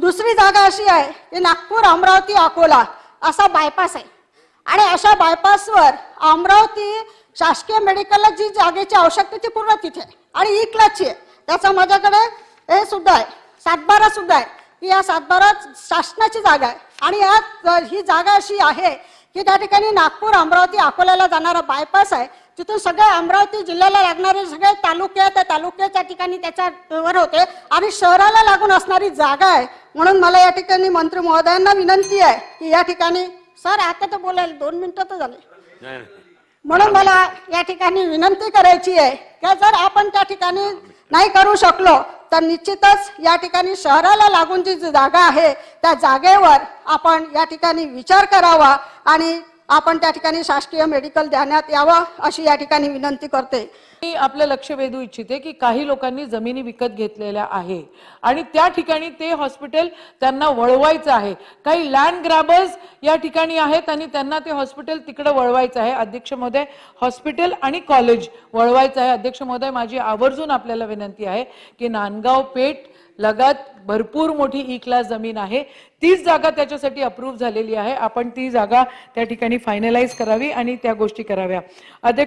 दुसरी जागा अशी आहे की नागपूर अमरावती अकोला असा बायपास आहे आणि अशा बायपासवर अमरावती शासकीय मेडिकलला जी जागेची आवश्यकता ती पूर्ण तिथे आणि ई आहे त्याचा माझ्याकडे हे सुद्धा आहे सातबारा सुद्धा आहे की या सातबारा शासनाची जागा आहे आणि या ही जागा अशी आहे की त्या ठिकाणी नागपूर अमरावती अकोल्याला जाणारा बायपास आहे तिथून सगळ्या अमरावती जिल्ह्याला लागणारे सगळे तालुके त्या तालुक्याच्या ठिकाणी त्याच्यावर होते आणि शहराला लागून असणारी जागा आहे म्हणून मला या ठिकाणी मंत्री महोदयांना विनंती आहे की या ठिकाणी सर आता तर बोलायला दोन मिनिटं तर झाले म्हणून मला या ठिकाणी विनंती करायची आहे की जर आपण त्या ठिकाणी नाही करू शकलो तर निश्चितच या ठिकाणी शहराला लागून जी जागा आहे त्या जागेवर आपण या ठिकाणी विचार करावा आणि आपण त्या ठिकाणी शासकीय मेडिकल ध्यानात यावं अशी या ठिकाणी विनंती करते मी आपलं लक्ष वेधू इच्छिते की काही लोकांनी जमिनी विकत घेतलेल्या आहे आणि त्या ठिकाणी ते हॉस्पिटल त्यांना वळवायचं आहे काही लँड ग्रॅबर्स या ठिकाणी आहेत आणि त्यांना ते हॉस्पिटल तिकडे वळवायचं आहे अध्यक्ष महोदय हॉस्पिटल आणि कॉलेज वळवायचं आहे अध्यक्ष महोदय माझी आवर्जून आपल्याला विनंती आहे की नांदगाव पेठ लगात भरपूर मोठी ई e क्लास जमीन आहे तीच जागा त्याच्यासाठी अप्रूव्ह झालेली आहे आपण ती जागा त्या ठिकाणी फायनलाइज करावी आणि त्या गोष्टी कराव्या